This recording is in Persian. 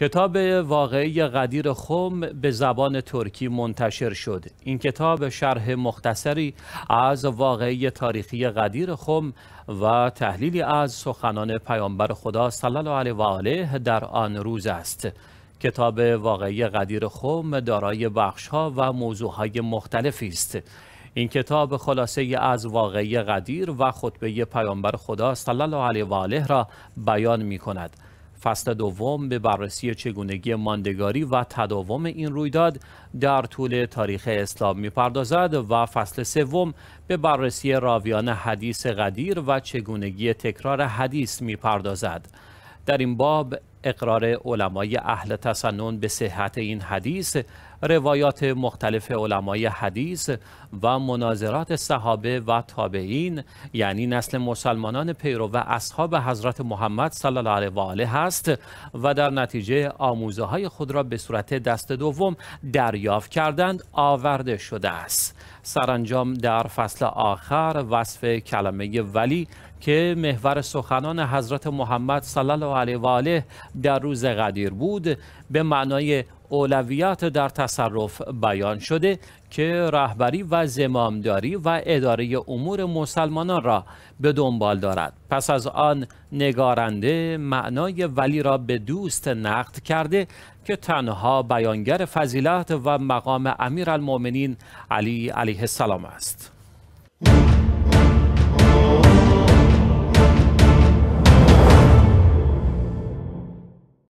کتاب واقعی قدیر خم به زبان ترکی منتشر شد این کتاب شرح مختصری از واقعی تاریخی قدیر خم و تحلیلی از سخنان پیامبر خدا صلی الله علیه و آله در آن روز است کتاب واقعی قدیر خم دارای ها و های مختلفی است این کتاب خلاصه از واقعی قدیر و خطبه پیامبر خدا صلی الله علیه و آله را بیان می کند فصل دوم به بررسی چگونگی ماندگاری و تداوم این رویداد در طول تاریخ اسلام میپردازد و فصل سوم به بررسی راویان حدیث قدیر و چگونگی تکرار حدیث میپردازد در این باب اقرار علمای اهل تسنن به صحت این حدیث روایات مختلف علمای حدیث و مناظرات صحابه و تابعین یعنی نسل مسلمانان پیرو و اصحاب حضرت محمد صلی الله علیه و آله است و در نتیجه آموزه های خود را به صورت دست دوم دریافت کردند آورده شده است سرانجام در فصل آخر وصف کلمه ولی که محور سخنان حضرت محمد صلی الله علیه و آله در روز قدیر بود به معنای اولویت در تصرف بیان شده که رهبری و زمامداری و اداره امور مسلمانان را به دنبال دارد پس از آن نگارنده معنای ولی را به دوست نقد کرده که تنها بیانگر فضیلت و مقام امیرالمؤمنین علی علیه السلام است